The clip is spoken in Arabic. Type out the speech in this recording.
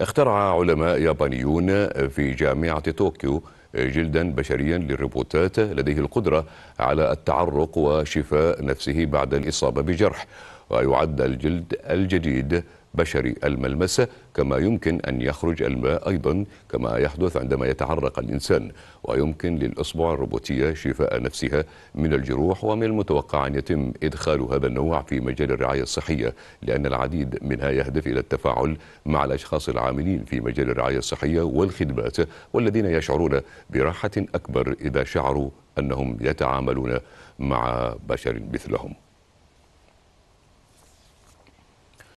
اخترع علماء يابانيون في جامعة طوكيو جلدا بشريا للروبوتات لديه القدرة على التعرق وشفاء نفسه بعد الإصابة بجرح ويعد الجلد الجديد بشري الملمسة كما يمكن أن يخرج الماء أيضا كما يحدث عندما يتعرق الإنسان ويمكن للأصبع الروبوتية شفاء نفسها من الجروح ومن المتوقع أن يتم إدخال هذا النوع في مجال الرعاية الصحية لأن العديد منها يهدف إلى التفاعل مع الأشخاص العاملين في مجال الرعاية الصحية والخدمات والذين يشعرون براحة أكبر إذا شعروا أنهم يتعاملون مع بشر مثلهم